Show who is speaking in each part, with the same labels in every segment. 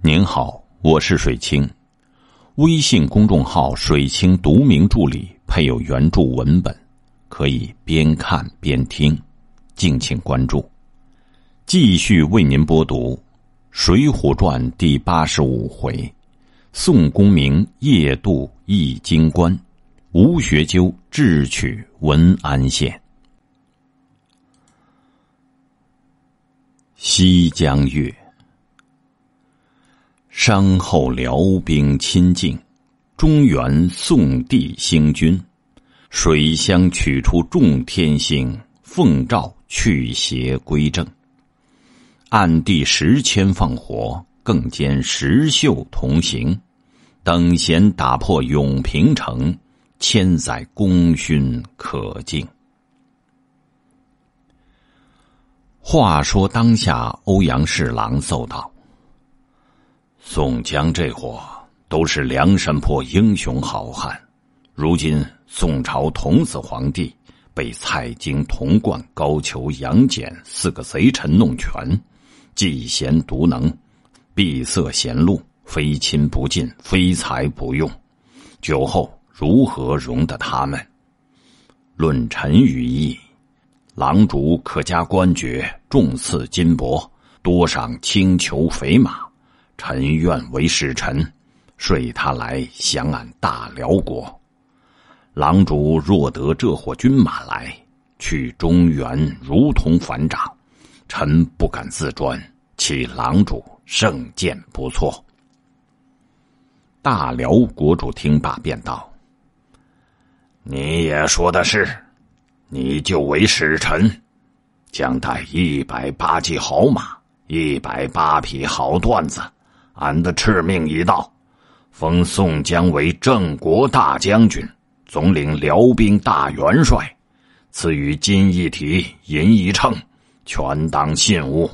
Speaker 1: 您好，我是水清，微信公众号“水清读名著”里配有原著文本，可以边看边听，敬请关注。继续为您播读《水浒传》第八十五回：宋公明夜渡易经关，吴学究智取文安县。西江月。伤后辽兵亲近，中原宋帝兴军，水乡取出众天星，奉诏去邪归正。暗地十千放火，更兼石秀同行，等闲打破永平城，千载功勋可敬。话说当下，欧阳侍郎奏道。宋江这伙都是梁山泊英雄好汉，如今宋朝童子皇帝被蔡京、童贯、高俅、杨戬四个贼臣弄权，嫉贤妒能，闭塞贤路，非亲不近，非才不用，酒后如何容得他们？论臣与义，郎主可加官爵，重赐金帛，多赏青裘肥马。臣愿为使臣，率他来降俺大辽国。狼主若得这伙军马来，去中原如同反掌。臣不敢自专，乞狼主圣剑不错。大辽国主听罢，便道：“你也说的是，你就为使臣，将带一百八骑好马，一百八匹好缎子。”俺的敕命已到，封宋江为镇国大将军，总领辽兵大元帅，赐予金一提、银一秤，全当信物。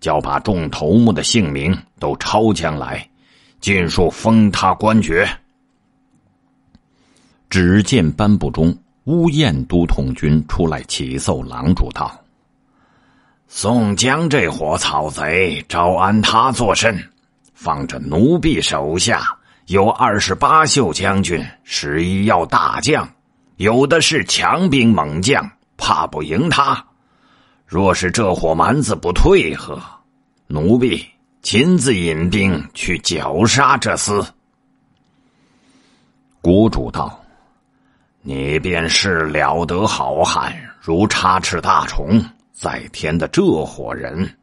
Speaker 1: 叫把众头目的姓名都抄将来，尽数封他官爵。只见颁布中，乌燕都统军出来启奏郎主道：“宋江这伙草贼，招安他作甚？”放着奴婢手下有二十八宿将军、十一要大将，有的是强兵猛将，怕不赢他？若是这伙蛮子不退和，奴婢亲自引兵去绞杀这厮。谷主道：“你便是了得好汉，如插翅大虫，在天的这伙人，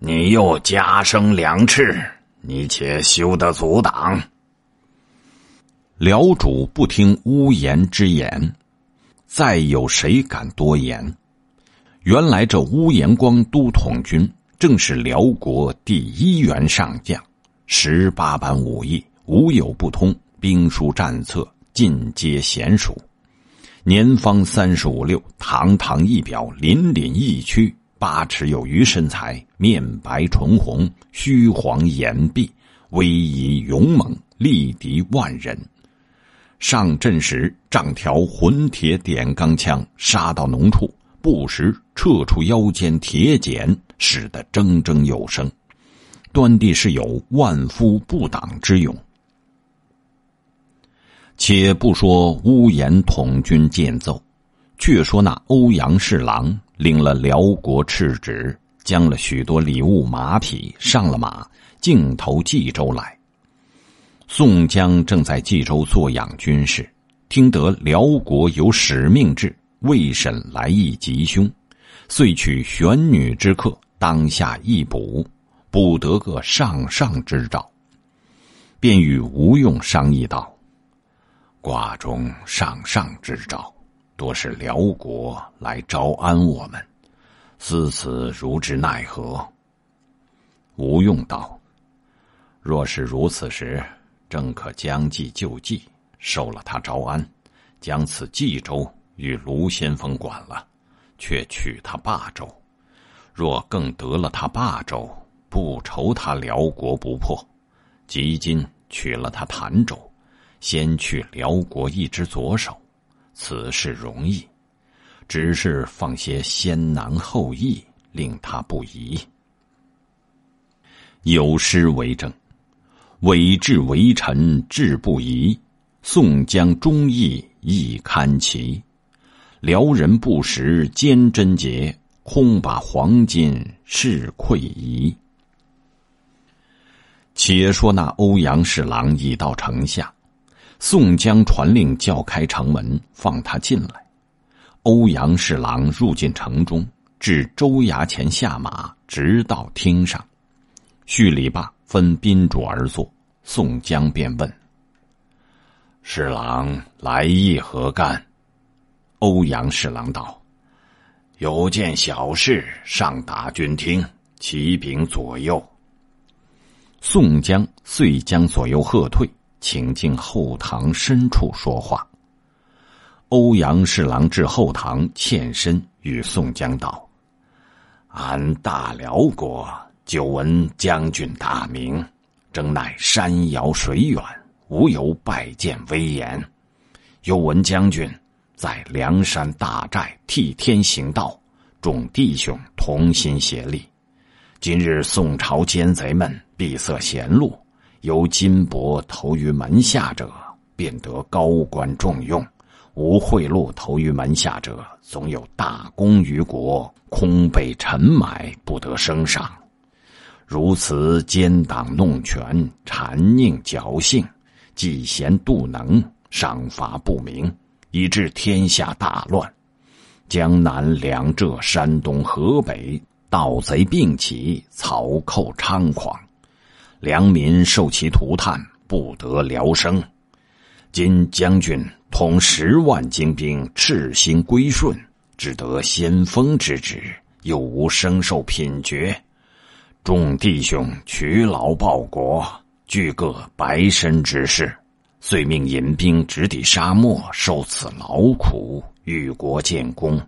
Speaker 1: 你又加生两翅。”你且休得阻挡！辽主不听乌延之言，再有谁敢多言？原来这乌延光都统军，正是辽国第一员上将，十八般武艺无有不通，兵书战策尽皆娴熟，年方三十五六，堂堂一表，凛凛一躯。八尺有余身材，面白唇红，须黄眼碧，威仪勇猛，力敌万人。上阵时，仗条浑铁点钢枪，杀到浓处，不时撤出腰间铁锏，使得铮铮有声。端地是有万夫不挡之勇。且不说乌延统军建奏，却说那欧阳侍郎。领了辽国赤旨，将了许多礼物、马匹，上了马，径投冀州来。宋江正在冀州坐养军事，听得辽国有使命至，未审来意吉凶，遂取玄女之客，当下一卜，卜得个上上之兆，便与吴用商议道：“卦中上上之兆。”多是辽国来招安我们，思此如之奈何？吴用道：“若是如此时，正可将计就计，受了他招安，将此冀州与卢先锋管了，却取他霸州。若更得了他霸州，不愁他辽国不破。即今取了他潭州，先去辽国一只左手。”此事容易，只是放些先难后易，令他不疑。有诗为证：“伪志为臣志不疑，宋江忠义亦堪奇。辽人不识坚贞节，空把黄金是愧疑。”且说那欧阳侍郎已到城下。宋江传令叫开城门，放他进来。欧阳侍郎入进城中，至州衙前下马，直到厅上，叙礼罢，分宾主而坐。宋江便问：“侍郎来意何干？”欧阳侍郎道：“有件小事，上达军听，启禀左右。”宋江遂将左右喝退。请进后堂深处说话。欧阳侍郎至后堂，欠身与宋江道：“俺大辽国久闻将军大名，正奈山遥水远，无由拜见威严。又闻将军在梁山大寨替天行道，众弟兄同心协力。今日宋朝奸贼们闭塞贤路。”由金帛投于门下者，便得高官重用；无贿赂投于门下者，总有大功于国，空被尘埋，不得升赏。如此奸党弄权，谗佞侥幸，嫉贤妒能，赏罚不明，以致天下大乱。江南、两浙、山东、河北，盗贼并起，草寇猖狂。良民受其涂炭，不得聊生。今将军统十万精兵，赤心归顺，只得先锋之职，又无生受品爵。众弟兄取劳报国，俱各白身之事。遂命引兵直抵沙漠，受此劳苦，与国建功。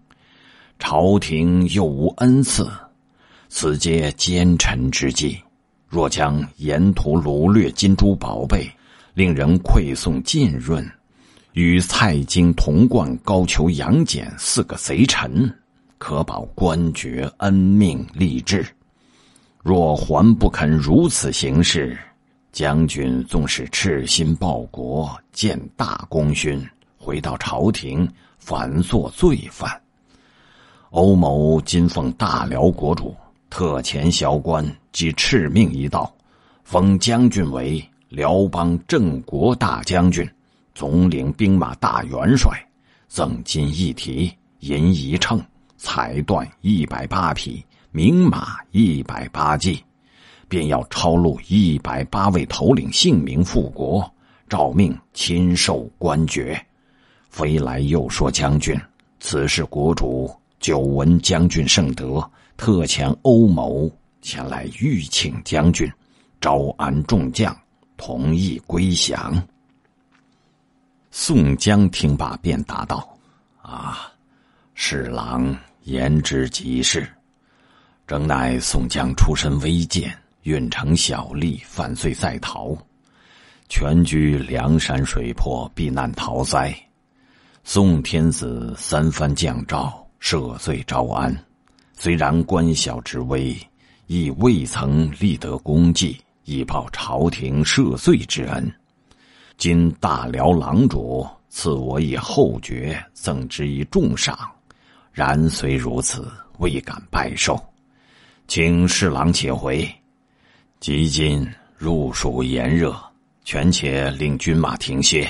Speaker 1: 朝廷又无恩赐，此皆奸臣之计。若将沿途掳掠金珠宝贝，令人馈送浸润，与蔡京、童贯、高俅、杨戬四个贼臣，可保官爵、恩命、励志。若还不肯如此行事，将军纵使赤心报国，建大功勋，回到朝廷反做罪犯。欧某今奉大辽国主。特遣小官即敕命一道，封将军为辽邦镇国大将军，总领兵马大元帅，赠金一提，银一秤，彩缎一百八匹，名马一百八骑，便要抄录一百八位头领姓名，复国诏命亲授官爵。飞来又说：“将军，此事国主久闻将军圣德。”特遣欧某前来，欲请将军招安众将，同意归降。宋江听罢，便答道：“啊，侍郎言之极是。正乃宋江出身微贱，运城小吏，犯罪在逃，全居梁山水泊避难逃灾。宋天子三番降诏，赦罪招安。”虽然官小职微，亦未曾立得功绩以报朝廷赦罪之恩。今大辽郎主赐我以厚爵，赠之以重赏，然虽如此，未敢拜受。请侍郎且回。及今入蜀炎热，权且令军马停歇，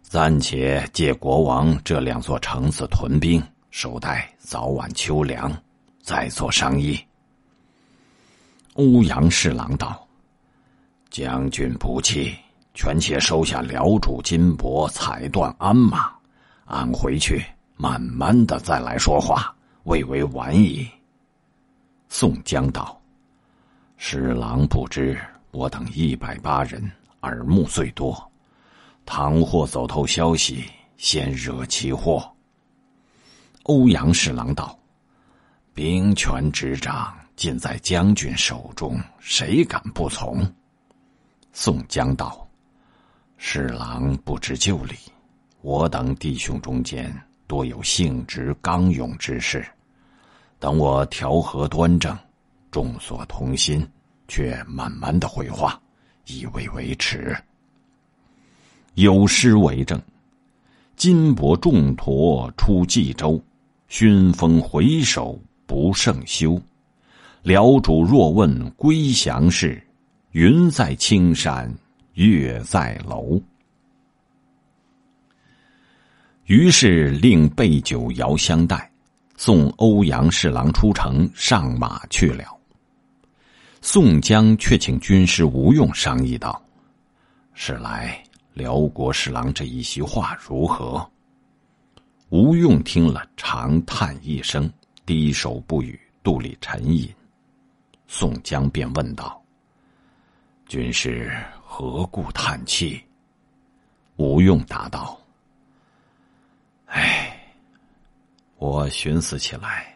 Speaker 1: 暂且借国王这两座城子屯兵，守待早晚秋凉。再做商议。欧阳侍郎道：“将军不弃，权且收下辽主金帛彩缎鞍马，俺回去慢慢的再来说话，未为晚矣。”宋江道：“侍郎不知，我等一百八人耳目最多，倘或走透消息，先惹其祸。”欧阳侍郎道。兵权执掌尽在将军手中，谁敢不从？宋江道：“侍郎不知旧礼，我等弟兄中间多有性直刚勇之士，等我调和端正，众所同心，却慢慢的回话，以为为耻，有诗为证：金帛重驼出冀州，熏风回首。”不胜羞，辽主若问归降事，云在青山，月在楼。于是令备酒遥相待，送欧阳侍郎出城上马去了。宋江却请军师吴用商议道：“是来辽国侍郎这一席话如何？”吴用听了，长叹一声。低首不语，肚里沉吟。宋江便问道：“军师何故叹气？”吴用答道：“哎，我寻思起来，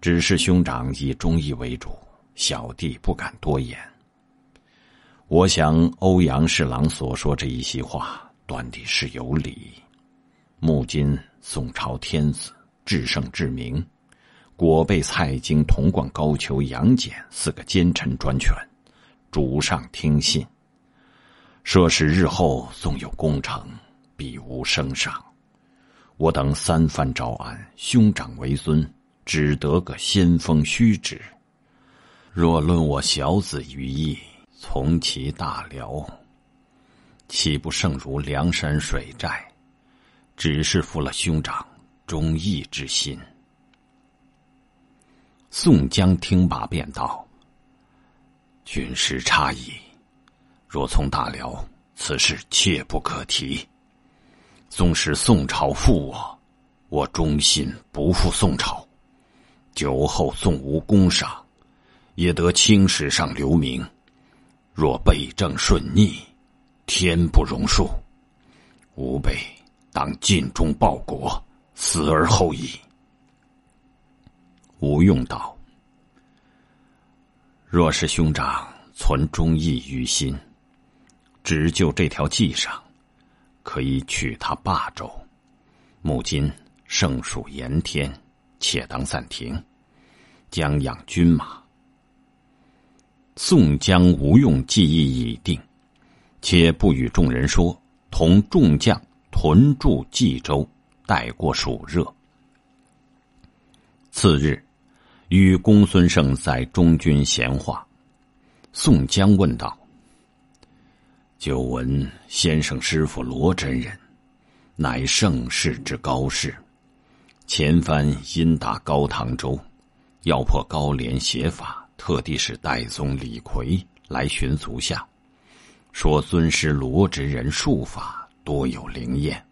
Speaker 1: 只是兄长以忠义为主，小弟不敢多言。我想欧阳侍郎所说这一席话，端的是有理。目今宋朝天子至圣至明。”果被蔡京、童贯、高俅、杨戬四个奸臣专权，主上听信，说是日后纵有功成，必无升赏。我等三番招安，兄长为尊，只得个先锋虚职。若论我小子于意，从其大辽，岂不胜如梁山水寨？只是负了兄长忠义之心。宋江听罢，便道：“军师差矣，若从大辽，此事切不可提。纵使宋朝负我，我忠心不负宋朝。酒后纵无功赏，也得青史上留名。若背正顺逆，天不容恕。吾辈当尽忠报国，死而后已。”吴用道：“若是兄长存忠义于心，只就这条计上，可以取他霸州。目今盛暑炎天，且当暂停，将养军马。”宋江、吴用计议已定，且不与众人说，同众将屯驻冀州，待过暑热。次日。与公孙胜在中军闲话，宋江问道：“久闻先生师傅罗真人，乃盛世之高士。前番因打高唐州，要破高廉邪法，特地使戴宗、李逵来寻足下，说尊师罗真人术法多有灵验，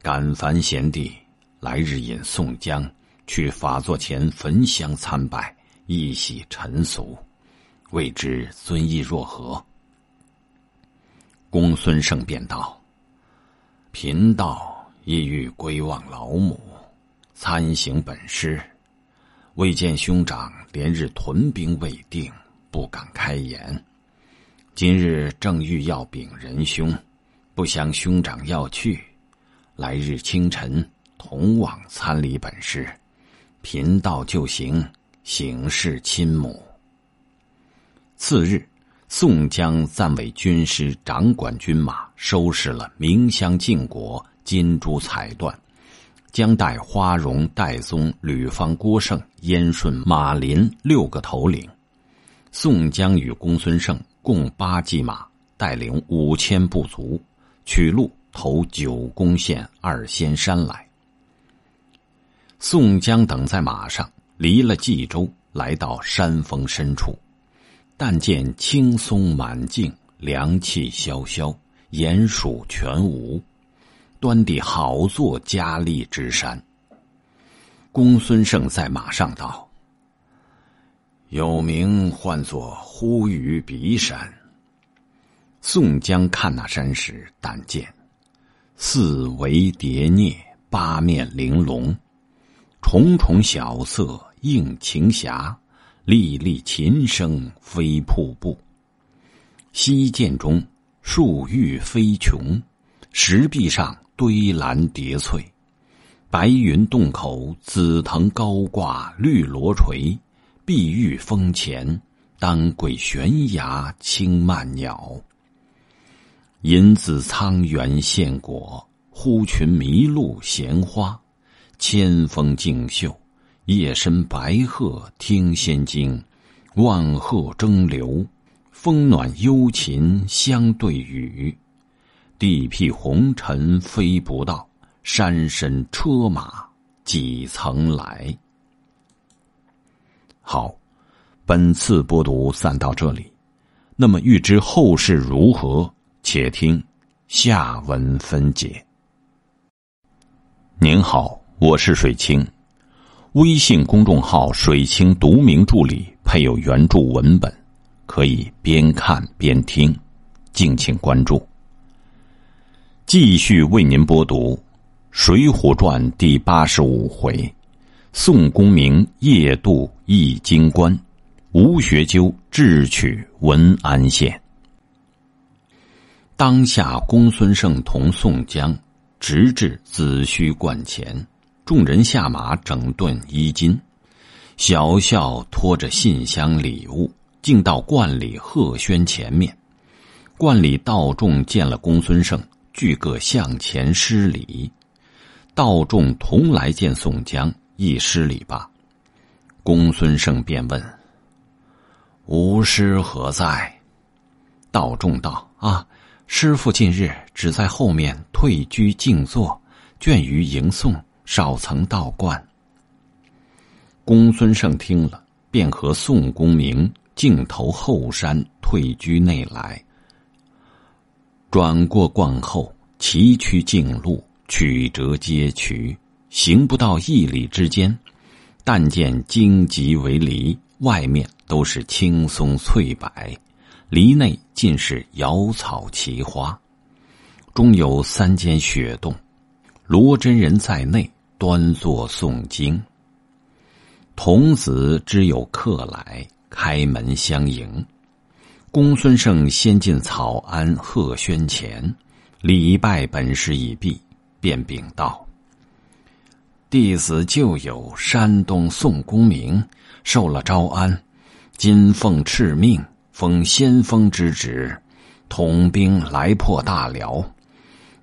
Speaker 1: 敢烦贤弟来日引宋江。”去法座前焚香参拜，一洗尘俗，未知尊义若何？公孙胜便道：“贫道意欲归望老母，参行本师，未见兄长，连日屯兵未定，不敢开言。今日正欲要禀仁兄，不想兄长要去，来日清晨同往参礼本师。”贫道就行，行事亲母。次日，宋江暂为军师掌管军马，收拾了名香、晋国、金珠彩缎，将带花荣、戴宗、吕方、郭盛、燕顺、马林六个头领。宋江与公孙胜共八骑马，带领五千部卒，取路投九宫县二仙山来。宋江等在马上，离了冀州，来到山峰深处，但见青松满径，凉气萧萧，鼹鼠全无，端地好作佳丽之山。公孙胜在马上道：“有名唤作呼于鼻山。”宋江看那山时，但见四围叠孽，八面玲珑。重重晓色映晴霞，历历琴声飞瀑布。溪涧中树欲飞琼，石壁上堆蓝叠翠。白云洞口紫藤高挂绿罗垂，碧玉峰前丹桂悬崖青漫鸟。银子苍原献果，呼群麋鹿衔花。千峰竞秀，夜深白鹤听仙经；万壑争流，风暖幽禽相对语。地僻红尘飞不到，山深车马几曾来？好，本次播读散到这里。那么，欲知后事如何，且听下文分解。您好。我是水清，微信公众号“水清读名著”里配有原著文本，可以边看边听，敬请关注。继续为您播读《水浒传》第八十五回：宋公明夜渡易筋关，吴学究智取文安县。当下，公孙胜同宋江直至子虚观前。众人下马整顿衣襟，小笑拖着信箱礼物，进到观里贺轩前面。观里道众见了公孙胜，俱各向前施礼。道众同来见宋江，亦施礼罢。公孙胜便问：“吾师何在？”道众道：“啊，师傅近日只在后面退居静坐，倦于吟诵。”少曾道观，公孙胜听了，便和宋公明径投后山，退居内来。转过观后，崎岖径路，曲折街渠，行不到一里之间，但见荆棘为篱，外面都是青松翠柏，篱内尽是瑶草奇花，中有三间雪洞。罗真人在内端坐诵经，童子知有客来，开门相迎。公孙胜先进草庵贺轩前，礼拜本事已毕，便禀道：“弟子旧友山东宋公明，受了招安，今奉敕命，封先锋之职，统兵来破大辽。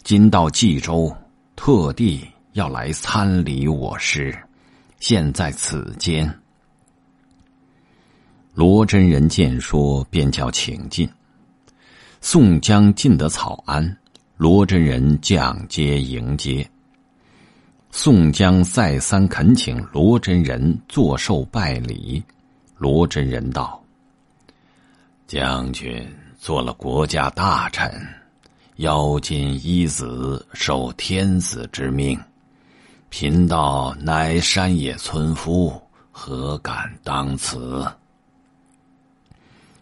Speaker 1: 今到冀州。”特地要来参礼我师，现在此间。罗真人见说，便叫请进。宋江进得草庵，罗真人降阶迎接。宋江再三恳请罗真人坐寿拜礼，罗真人道：“将军做了国家大臣。”妖精一子受天子之命，贫道乃山野村夫，何敢当此？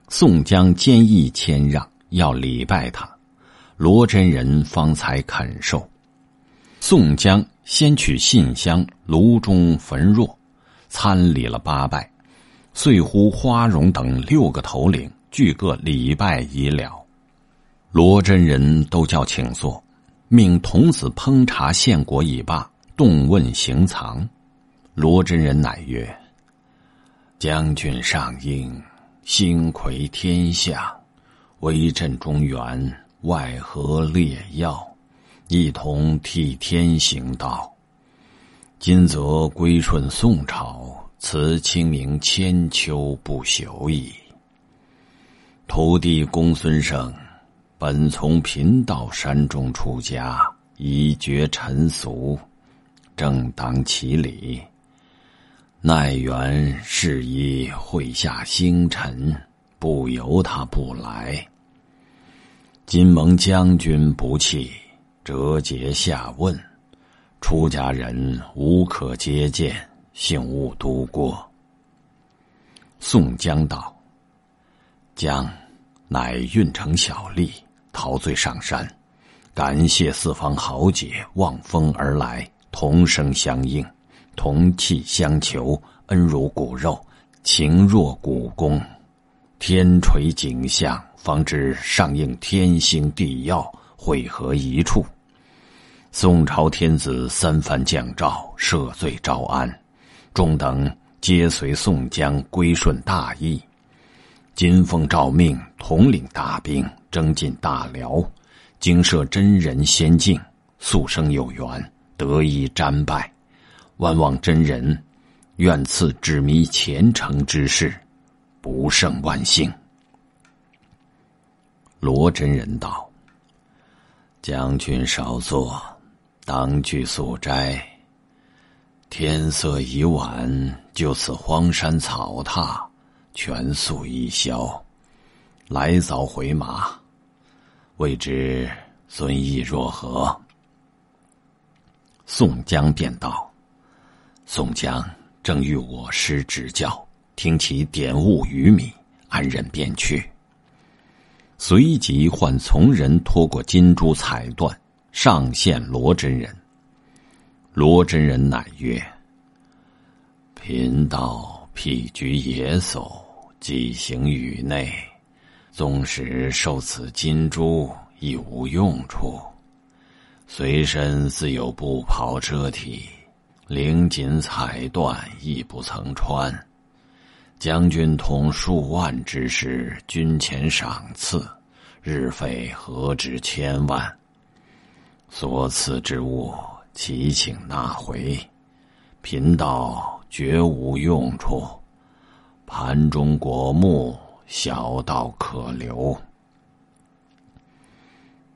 Speaker 1: 宋江坚毅谦让，要礼拜他，罗真人方才肯受。宋江先取信箱，炉中焚若，参礼了八拜，遂呼花荣等六个头领，俱各礼拜已了。罗真人都叫请坐，命童子烹茶献果以罢，动问行藏。罗真人乃曰：“将军上应星魁天下，威震中原，外合列要，一同替天行道。今则归顺宋朝，辞清明千秋不朽矣。”徒弟公孙胜。本从贫道山中出家，以绝尘俗，正当其理。奈缘是一会下星辰，不由他不来。金蒙将军不弃，折节下问，出家人无可接见，幸勿独过。宋江道：“将乃运城小吏。”陶醉上山，感谢四方豪杰望风而来，同声相应，同气相求，恩如骨肉，情若骨公。天垂景象，方知上应天星地要汇合一处。宋朝天子三番降诏赦罪招安，众等皆随宋江归顺大义。金凤诏命统领大兵。征进大辽，经设真人仙境，素生有缘，得以瞻拜。万望真人，愿赐指迷前程之事，不胜万幸。罗真人道：“将军少坐，当具素斋。天色已晚，就此荒山草榻，全素一宵。”来早回马，未知孙义若何？宋江便道：“宋江正欲我师指教，听其点悟于米，安忍便去？”随即唤从人拖过金珠彩缎，上献罗真人。罗真人乃曰：“贫道僻居野叟，几行于内。”纵使受此金珠，亦无用处。随身自有布袍遮体，绫锦彩缎亦不曾穿。将军统数万之师，军前赏赐日费何止千万。所赐之物，岂请纳回。贫道绝无用处。盘中果木。小道可留。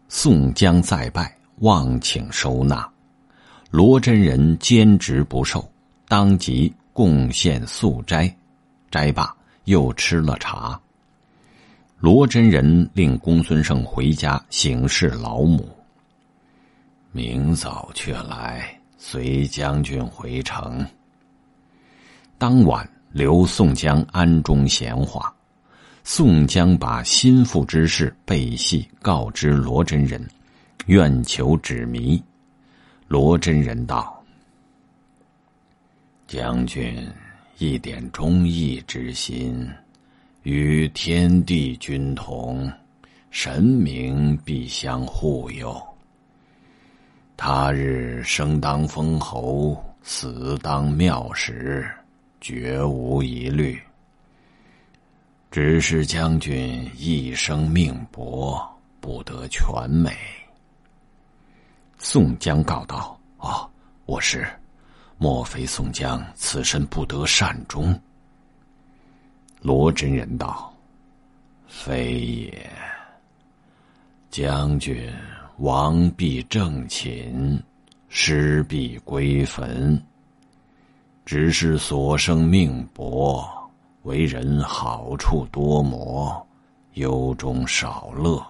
Speaker 1: 宋江再拜，望请收纳。罗真人坚持不受，当即贡献素斋，斋罢又吃了茶。罗真人令公孙胜回家行事老母，明早却来随将军回城。当晚留宋江安中闲话。宋江把心腹之事背细告知罗真人，愿求指迷。罗真人道：“将军一点忠义之心，与天地君同，神明必相护佑。他日生当封侯，死当庙食，绝无疑虑。”只是将军一生命薄，不得全美。宋江告道：“哦，我是。莫非宋江此身不得善终？”罗真人道：“非也。将军王必正寝，尸必归坟。只是所生命薄。”为人好处多磨，忧中少乐。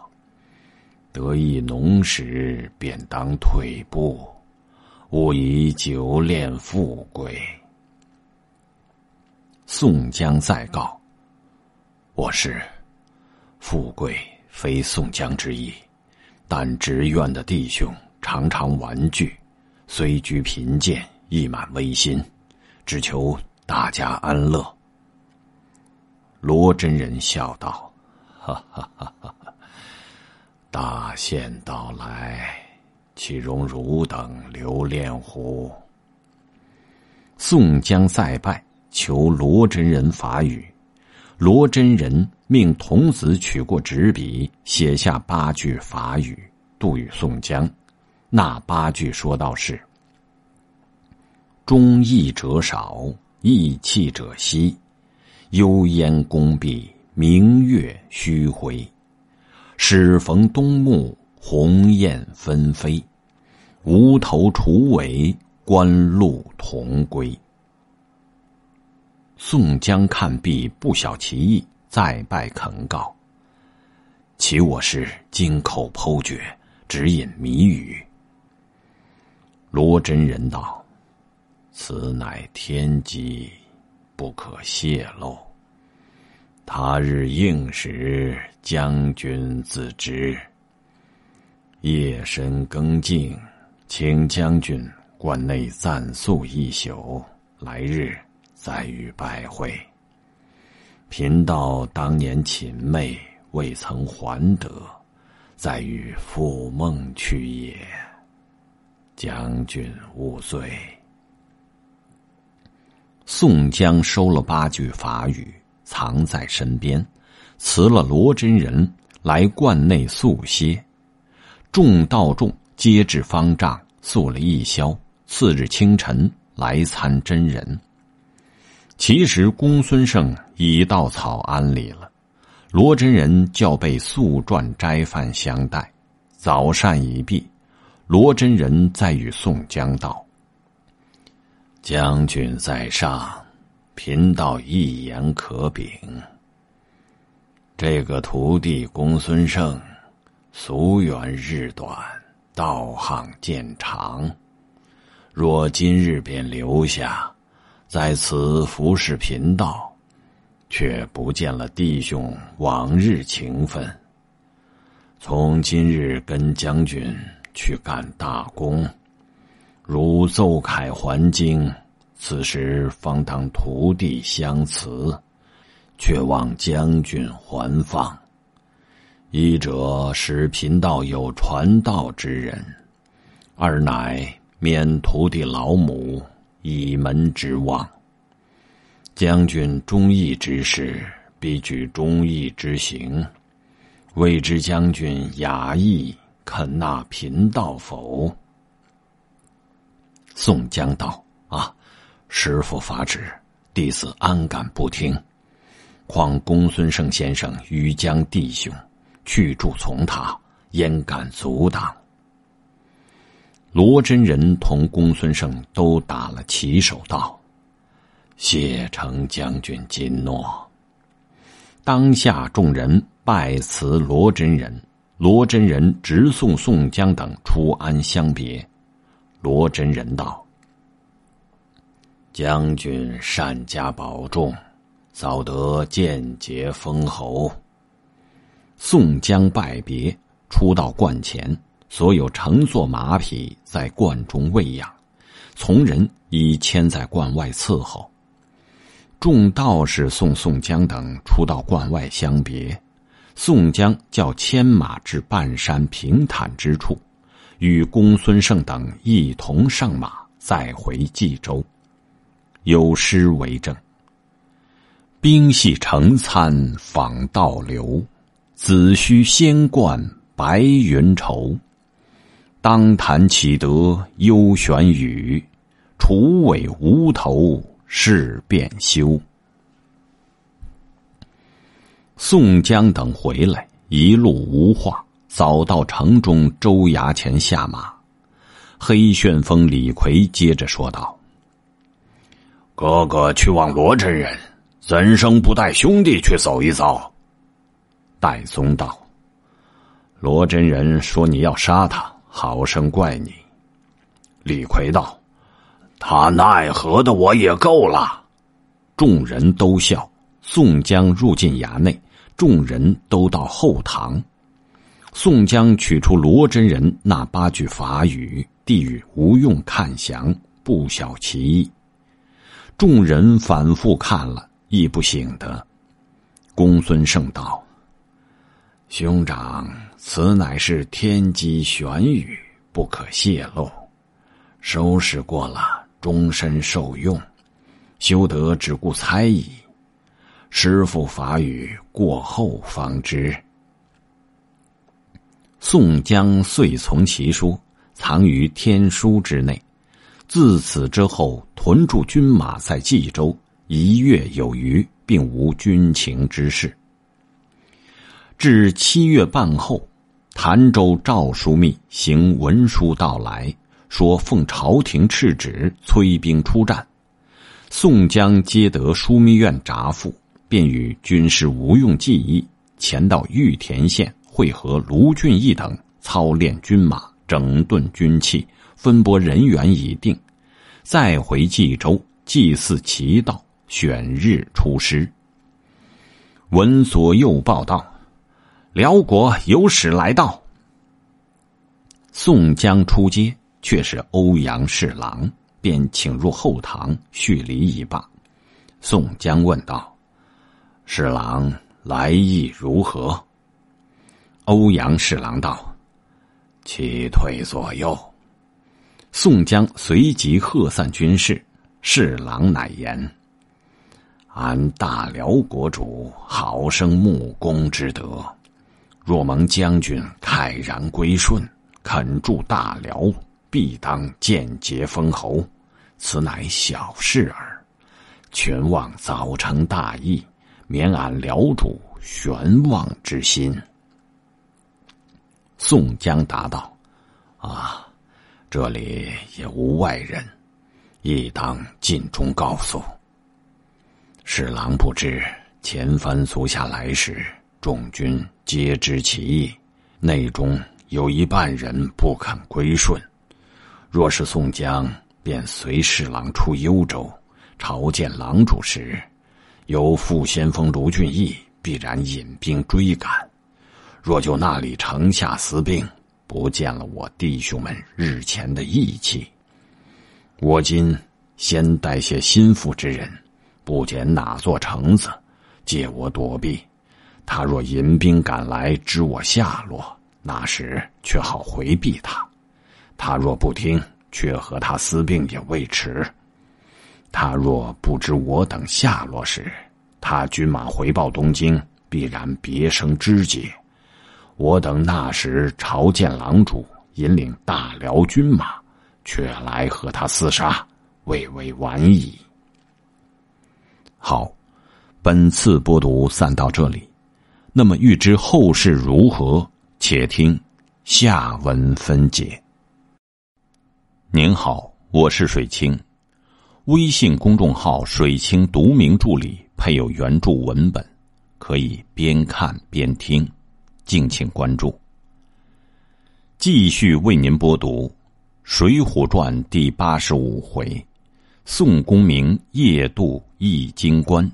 Speaker 1: 得意浓时，便当退步，勿以久恋富贵。宋江再告：我是富贵非宋江之意，但执愿的弟兄常常玩具，虽居贫贱，亦满微心，只求大家安乐。罗真人笑道：“哈哈哈哈哈！大限到来，岂容汝等留恋乎？”宋江再拜求罗真人法语，罗真人命童子取过纸笔，写下八句法语，渡与宋江。那八句说道是：“忠义者少，义气者稀。”幽烟宫壁，明月虚辉。始逢冬暮，鸿雁纷飞。无头雏尾，官路同归。宋江看毕，不晓其意，再拜恳告。其我是金口剖绝，指引谜语。罗真人道：“此乃天机。”不可泄露。他日应时，将军自知。夜深更静，请将军关内暂宿一宿，来日再与拜会。贫道当年寝寐未曾还得，再与赴梦去也。将军勿罪。宋江收了八句法语，藏在身边，辞了罗真人，来观内宿歇。众道众皆至方丈，宿了一宵。次日清晨来参真人。其实公孙胜已到草庵里了。罗真人叫被宿传斋饭相待。早膳已毕，罗真人再与宋江道。将军在上，贫道一言可禀：这个徒弟公孙胜，俗远日短，道行渐长。若今日便留下，在此服侍贫道，却不见了弟兄往日情分。从今日跟将军去干大功。如奏凯还京，此时方当徒弟相辞，却望将军还放。一者使贫道有传道之人，二乃免徒弟老母倚门之望。将军忠义之士，必举忠义之行。未知将军雅意肯纳贫道否？宋江道：“啊，师傅法旨，弟子安敢不听？况公孙胜先生与江弟兄去助从他，焉敢阻挡？”罗真人同公孙胜都打了起手道：“谢成将军金诺。”当下众人拜辞罗真人，罗真人直送宋江等出安相别。罗真人道：“将军善加保重，早得见捷封侯。”宋江拜别，出到观前，所有乘坐马匹在观中喂养，从人已牵在观外伺候。众道士送宋江等出到观外相别。宋江叫牵马至半山平坦之处。与公孙胜等一同上马，再回冀州，有诗为证：“冰系成餐访道流，子须仙冠白云愁。当谈岂得幽玄羽，楚尾无头事便休。”宋江等回来，一路无话。早到城中州衙前下马，黑旋风李逵接着说道：“哥哥去望罗真人，怎生不带兄弟去走一遭？”戴宗道：“罗真人说你要杀他，好生怪你。”李逵道：“他奈何的我也够了。”众人都笑。宋江入进衙内，众人都到后堂。宋江取出罗真人那八句法语，递与吴用看详，不晓其意。众人反复看了，亦不省得。公孙胜道：“兄长，此乃是天机玄语，不可泄露。收拾过了，终身受用，修得只顾猜疑。师傅法语过后方知。”宋江遂从其说，藏于天书之内。自此之后，屯驻军马在冀州一月有余，并无军情之事。至七月半后，潭州赵枢密行文书到来，说奉朝廷敕旨，催兵出战。宋江接得枢密院札付，便与军师吴用计议，前到玉田县。会合卢俊义等，操练军马，整顿军器，分拨人员已定，再回冀州祭祀祈祷，选日出师。闻所又报道，辽国有使来到。宋江出街，却是欧阳侍郎，便请入后堂叙礼以罢。宋江问道：“侍郎来意如何？”欧阳侍郎道：“七退左右。”宋江随即喝散军士。侍郎乃言：“俺大辽国主好生木公之德，若蒙将军慨然归顺，肯助大辽，必当间节封侯。此乃小事耳。全望早成大义，免俺辽主悬望之心。”宋江答道：“啊，这里也无外人，亦当尽忠告诉。侍郎不知前番足下来时，众军皆知其意，内中有一半人不肯归顺。若是宋江便随侍郎出幽州，朝见郎主时，由副先锋卢俊义必然引兵追赶。”若就那里城下私病，不见了我弟兄们日前的义气，我今先带些心腹之人，不见哪座城子，借我躲避。他若引兵赶来，知我下落，那时却好回避他。他若不听，却和他私病也未迟。他若不知我等下落时，他军马回报东京，必然别生枝节。我等那时朝见狼主，引领大辽军马，却来和他厮杀，未为晚矣。好，本次播读散到这里。那么，欲知后事如何，且听下文分解。您好，我是水清，微信公众号“水清读名著”里配有原著文本，可以边看边听。敬请关注，继续为您播读《水浒传》第八十五回：宋公明夜渡易经关，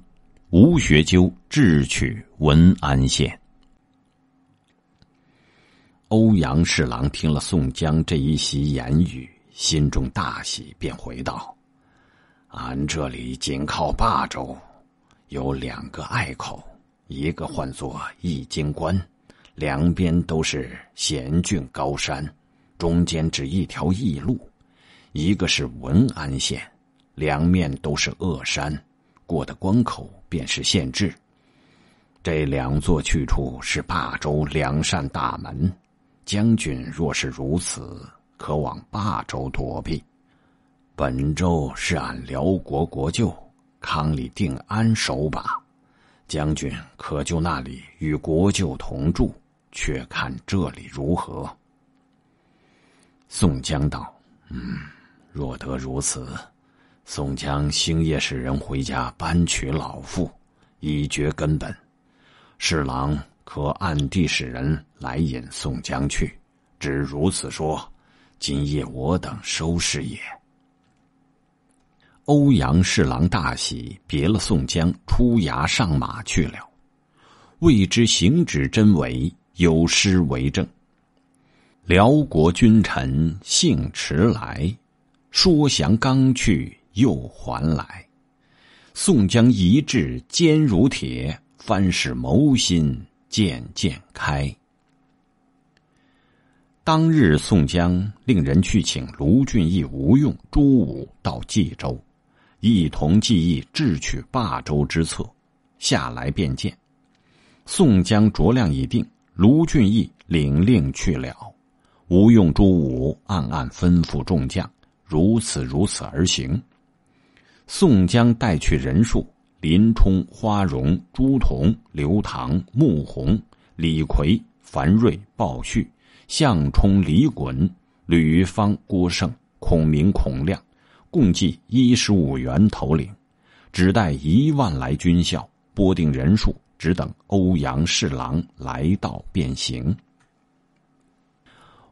Speaker 1: 吴学究智取文安县。欧阳侍郎听了宋江这一席言语，心中大喜，便回道：“俺这里紧靠霸州，有两个隘口，一个唤作易经关。”两边都是险峻高山，中间只一条驿路。一个是文安县，两面都是恶山。过的关口便是县治。这两座去处是霸州两扇大门。将军若是如此，可往霸州躲避。本州是俺辽国国舅康里定安守把，将军可就那里与国舅同住。却看这里如何？宋江道：“嗯，若得如此，宋江星夜使人回家搬取老妇，以绝根本。侍郎可暗地使人来引宋江去，只如此说。今夜我等收拾也。”欧阳侍郎大喜，别了宋江，出衙上马去了。未知行止真伪。有诗为证：辽国君臣幸迟来，说降刚去又还来。宋江一志坚如铁，番使谋心渐渐开。当日，宋江令人去请卢俊义、吴用、朱武到冀州，一同计议智取霸州之策。下来便见，宋江酌量已定。卢俊义领令去了，吴用、朱武暗暗吩咐众将如此如此而行。宋江带去人数：林冲、花荣、朱仝、刘唐、穆弘、李逵、樊瑞、鲍旭、项冲、李衮、吕方、郭胜、孔明、孔亮，共计一十五员头领，只带一万来军校，拨定人数。只等欧阳侍郎来到，便行。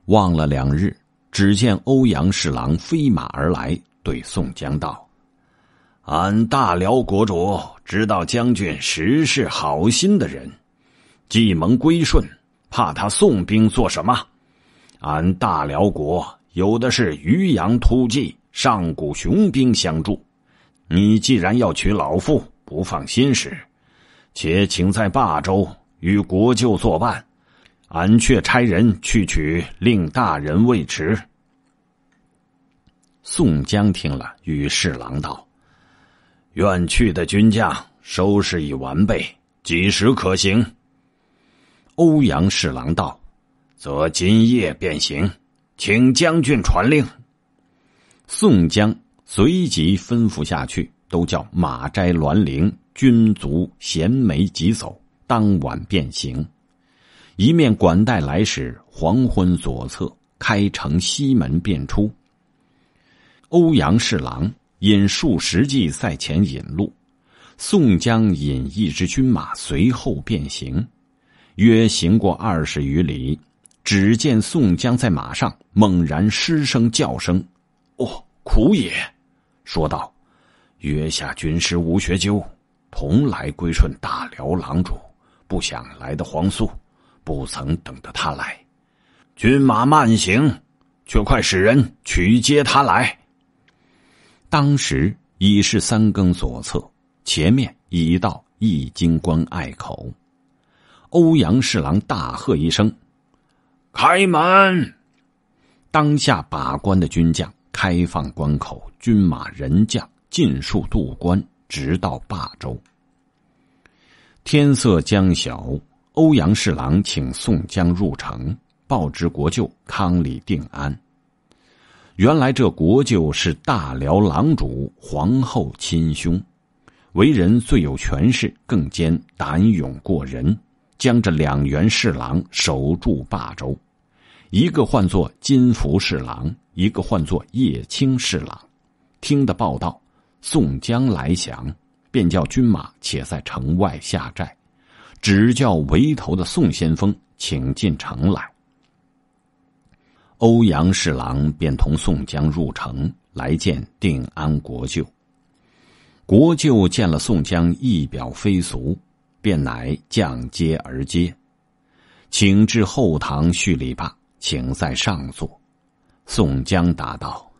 Speaker 1: 望了两日，只见欧阳侍郎飞马而来，对宋江道：“俺大辽国主知道将军实是好心的人，既蒙归顺，怕他宋兵做什么？俺大辽国有的是渔阳突骑，上古雄兵相助。你既然要娶老妇，不放心时。”且请在霸州与国舅作伴，俺却差人去取令大人未迟。宋江听了，与侍郎道：“愿去的军将，收拾已完备，几时可行？”欧阳侍郎道：“则今夜便行，请将军传令。”宋江随即吩咐下去，都叫马摘栾灵。军卒衔枚疾走，当晚便行。一面管带来使，黄昏左侧开城西门便出。欧阳侍郎引数十骑在前引路，宋江引一支军马随后便行。约行过二十余里，只见宋江在马上猛然失声叫声：“哦，苦也！”说道：“约下军师吴学究。”从来归顺大辽郎主，不想来的皇素，不曾等着他来，军马慢行，却快使人取接他来。当时已是三更左侧，前面已到易经关隘口，欧阳侍郎大喝一声：“开门！”当下把关的军将开放关口，军马人将尽数渡关。直到霸州，天色将晓，欧阳侍郎请宋江入城，报之国舅康里定安。原来这国舅是大辽郎主皇后亲兄，为人最有权势，更兼胆勇过人，将这两员侍郎守住霸州。一个唤作金福侍郎，一个唤作叶青侍郎，听的报道。宋江来降，便叫军马且在城外下寨，只叫围头的宋先锋请进城来。欧阳侍郎便同宋江入城来见定安国舅。国舅见了宋江，一表非俗，便乃降阶而接，请至后堂叙礼罢，请在上座。宋江答道。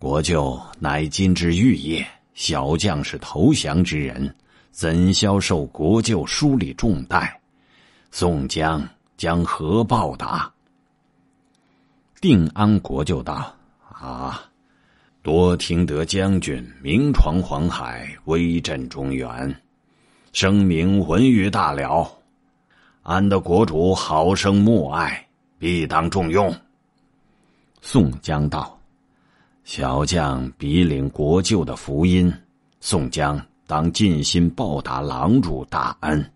Speaker 1: 国舅乃金之玉叶，小将是投降之人，怎消受国舅疏礼重待？宋江将何报答？定安国舅道：“啊，多听得将军名传黄海，威震中原，声名闻于大辽，安的国主好生默爱，必当重用。”宋江道。小将比领国舅的福音，宋江当尽心报答郎主大恩。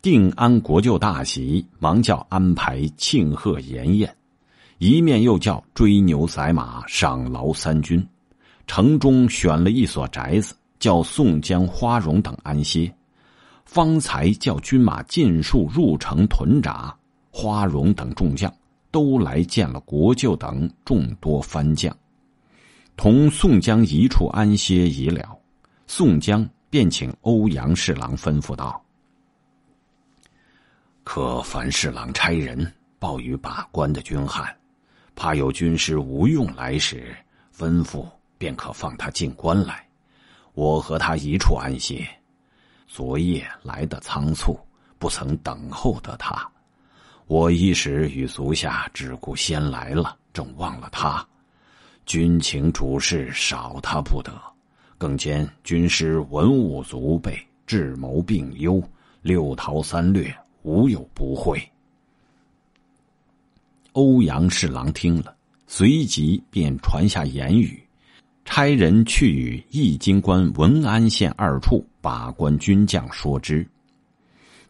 Speaker 1: 定安国舅大喜，忙叫安排庆贺筵宴，一面又叫追牛宰马，赏劳三军。城中选了一所宅子，叫宋江、花荣等安歇。方才叫军马尽数入城屯扎，花荣等众将。都来见了国舅等众多藩将，同宋江一处安歇已了。宋江便请欧阳侍郎吩咐道：“可凡侍郎差人报与把关的军汉，怕有军师吴用来时，吩咐便可放他进关来。我和他一处安歇。昨夜来的仓促，不曾等候的他。”我一时与足下只顾先来了，正忘了他。军情主事少他不得，更兼军师文武足备，智谋并优，六韬三略无有不会。欧阳侍郎听了，随即便传下言语，差人去与易经关、文安县二处把关军将说之。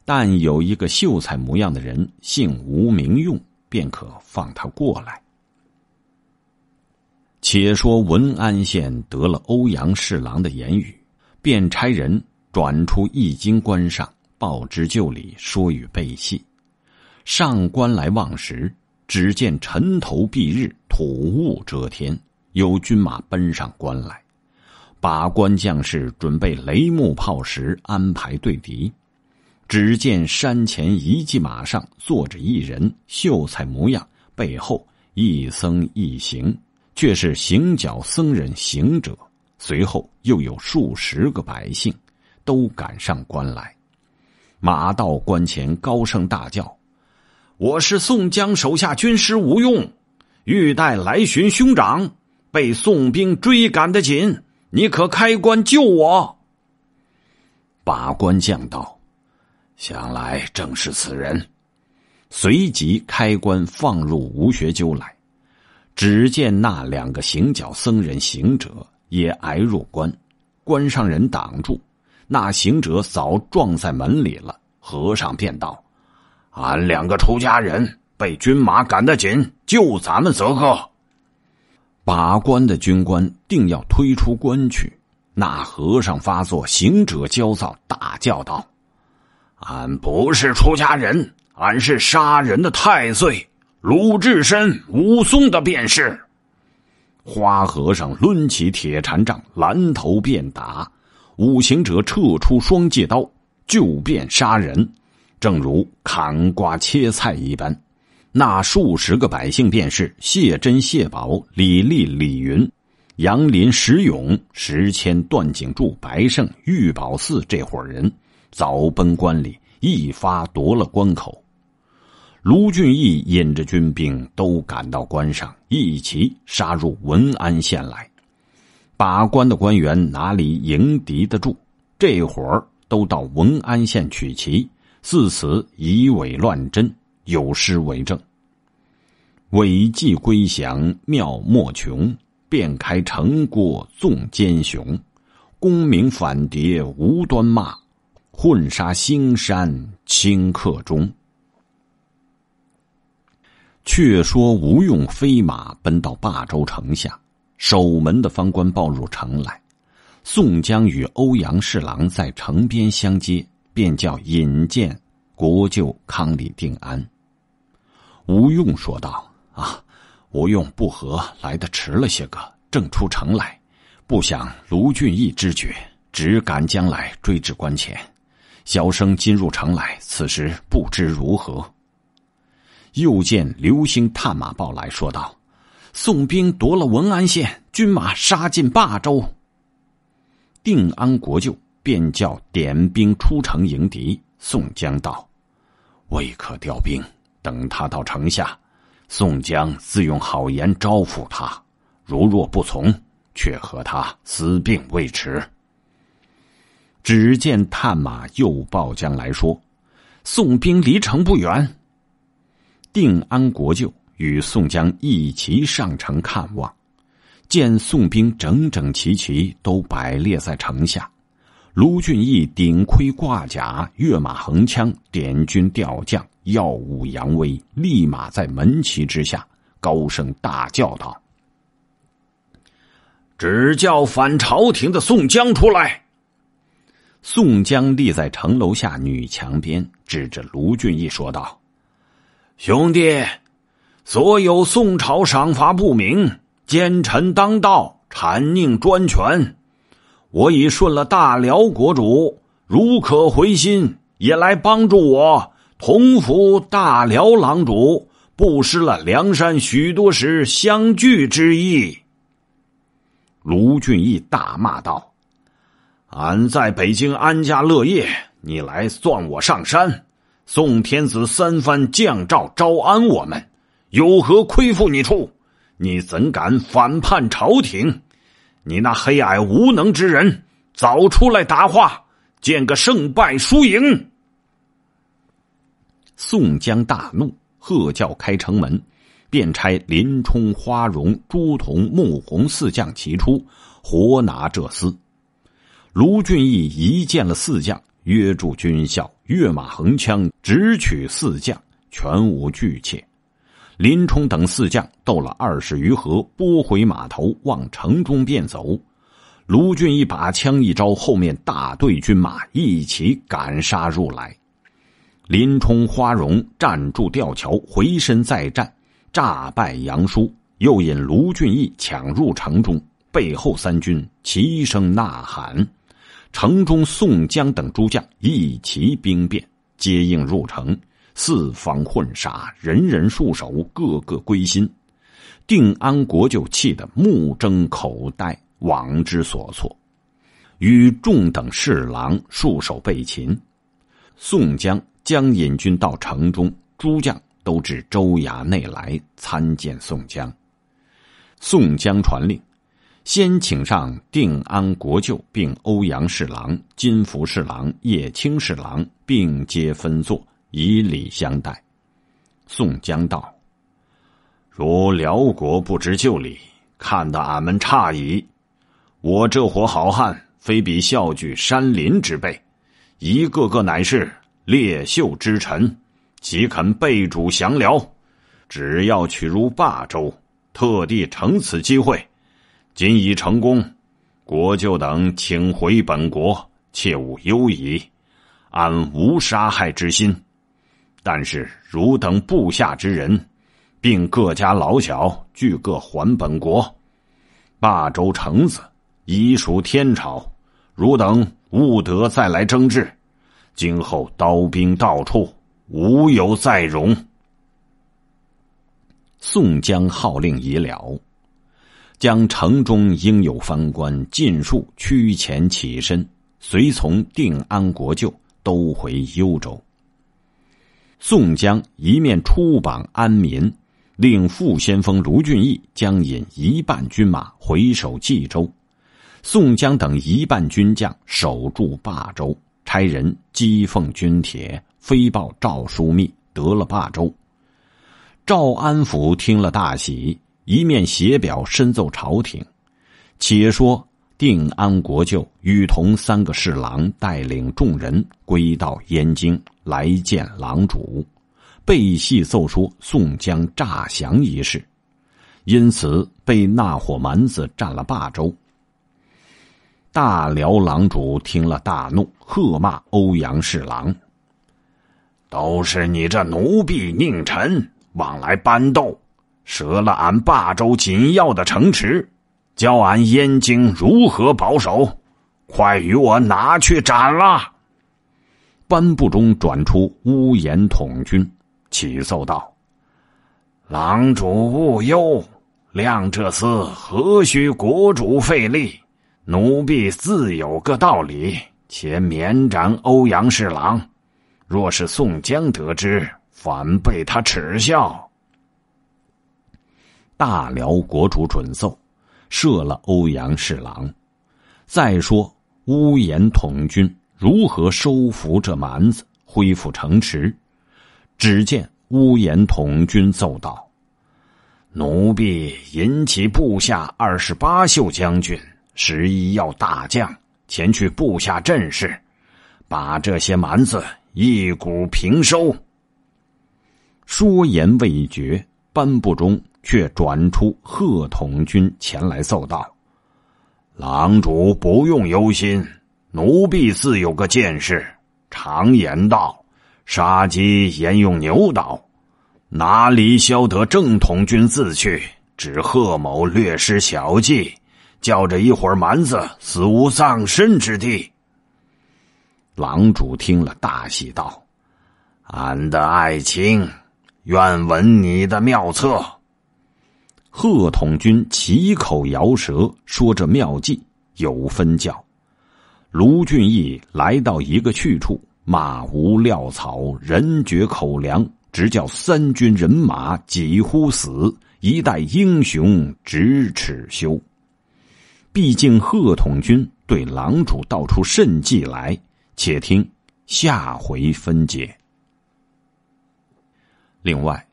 Speaker 1: 但有一个秀才模样的人，姓吴名用，便可放他过来。且说文安县得了欧阳侍郎的言语，便差人转出易经关上，报之旧里，说与背戏。上官来望时，只见尘头蔽日，土雾遮天，有军马奔上关来，把关将士准备雷木炮石，安排对敌。只见山前一骑马上坐着一人，秀才模样，背后一僧一行，却是行脚僧人行者。随后又有数十个百姓，都赶上关来。马到关前，高声大叫：“我是宋江手下军师吴用，欲待来寻兄长，被宋兵追赶得紧，你可开关救我。”把关将道。想来正是此人，随即开棺放入吴学究来。只见那两个行脚僧人行者也挨入关，关上人挡住，那行者早撞在门里了。和尚便道：“俺两个出家人被军马赶得紧，救咱们则个。”把关的军官定要推出关去，那和尚发作，行者焦躁，大叫道。俺不是出家人，俺是杀人的太岁鲁智深、武松的便是。花和尚抡起铁禅杖，拦头便打；五行者撤出双戒刀，就便杀人，正如砍瓜切菜一般。那数十个百姓便是谢珍、谢宝、李立、李云、杨林、石勇、石谦、段景柱、白胜、玉宝寺这伙人。早奔关里，一发夺了关口。卢俊义引着军兵都赶到关上，一齐杀入文安县来。把关的官员哪里迎敌得住？这会儿都到文安县取旗，自此以伪乱真，有诗为证：“伪计归降妙莫穷，便开城郭纵奸雄。功名反叠无端骂。”混杀兴山，顷刻中。却说吴用飞马奔到霸州城下，守门的方官报入城来。宋江与欧阳侍郎在城边相接，便叫引荐国舅康里定安。吴用说道：“啊，吴用不和，来的迟了些个，正出城来，不想卢俊义知觉，只赶将来追至关前。”小生今入城来，此时不知如何。又见刘兴探马报来说道：“宋兵夺了文安县，军马杀进霸州。定安国舅便叫点兵出城迎敌。”宋江道：“未可调兵，等他到城下。宋江自用好言招抚他，如若不从，却和他私并未迟。”只见探马又报将来说：“宋兵离城不远。”定安国舅与宋江一齐上城看望，见宋兵整整齐齐都摆列在城下。卢俊义顶盔挂甲，跃马横枪，点军调将，耀武扬威，立马在门旗之下，高声大叫道：“只叫反朝廷的宋江出来！”宋江立在城楼下女墙边，指着卢俊义说道：“兄弟，所有宋朝赏罚不明，奸臣当道，残佞专权。我已顺了大辽国主，如可回心，也来帮助我，同扶大辽郎主。不失了梁山许多时相聚之意。”卢俊义大骂道。俺在北京安家乐业，你来算我上山。宋天子三番降诏招安我们，有何亏负你处？你怎敢反叛朝廷？你那黑矮无能之人，早出来答话，见个胜败输赢。宋江大怒，喝叫开城门，便差林冲、花荣、朱仝、穆弘四将齐出，活拿这厮。卢俊义一见了四将，约住军校，跃马横枪，直取四将，全无惧怯。林冲等四将斗了二十余合，拨回马头，往城中便走。卢俊义把枪一招，后面大队军马一起赶杀入来。林冲、花荣站住吊桥，回身再战，诈败杨枢，又引卢俊义抢入城中，背后三军齐声呐喊。城中，宋江等诸将一齐兵变，接应入城，四方混杀，人人束手，个个归心。定安国舅气得目睁口呆，往之所措，与众等侍郎束手被擒。宋江将引军到城中，诸将都至州衙内来参见宋江。宋江传令。先请上定安国舅，并欧阳侍郎、金福侍郎、叶青侍郎，并皆分坐，以礼相待。宋江道：“如辽国不知旧礼，看得俺们诧异。我这伙好汉，非比笑聚山林之辈，一个个乃是列秀之臣，岂肯背主降辽？只要取入霸州，特地乘此机会。”今已成功，国舅等请回本国，切勿忧疑。俺无杀害之心，但是汝等部下之人，并各家老小，俱各还本国。霸州城子已属天朝，汝等勿得再来争执。今后刀兵到处，无有再容。宋江号令已了。将城中应有藩官尽数驱遣起身，随从定安国舅都回幽州。宋江一面出榜安民，令副先锋卢俊义将引一半军马回守冀州，宋江等一半军将守住霸州，差人讥奉军帖飞报赵书密得了霸州。赵安抚听了大喜。一面写表深奏朝廷，且说定安国舅与同三个侍郎带领众人归到燕京，来见郎主，背细奏出宋江诈降一事，因此被那伙蛮子占了霸州。大辽郎主听了大怒，喝骂欧阳侍郎：“都是你这奴婢佞臣，往来搬斗。”折了俺霸州紧要的城池，教俺燕京如何保守？快与我拿去斩了！颁布中转出乌延统军，启奏道：“狼主勿忧，谅这厮何须国主费力？奴婢自有个道理，且免斩欧阳侍郎。若是宋江得知，反被他耻笑。”大辽国主准奏，设了欧阳侍郎。再说乌延统军如何收服这蛮子，恢复城池？只见乌延统军奏道：“奴婢引起部下二十八宿将军，十一要大将前去布下阵势，把这些蛮子一股平收。”说言未绝，颁布中。却转出贺统军前来奏道：“狼主不用忧心，奴婢自有个见识。常言道，杀鸡焉用牛刀？哪里消得正统军自去？只贺某略施小计，叫这一伙蛮子死无葬身之地。”狼主听了大喜道：“俺的爱卿，愿闻你的妙策。”贺统军齐口摇舌说：“这妙计有分教。”卢俊义来到一个去处，马无料草，人绝口粮，直叫三军人马几乎死。一代英雄咫尺休。毕竟贺统军对狼主道出甚计来，且听下回分解。另外。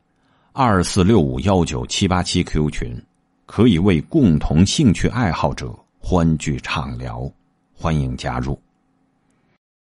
Speaker 1: 二四六五幺九七八七 Q 群，可以为共同兴趣爱好者欢聚畅聊，欢迎加入。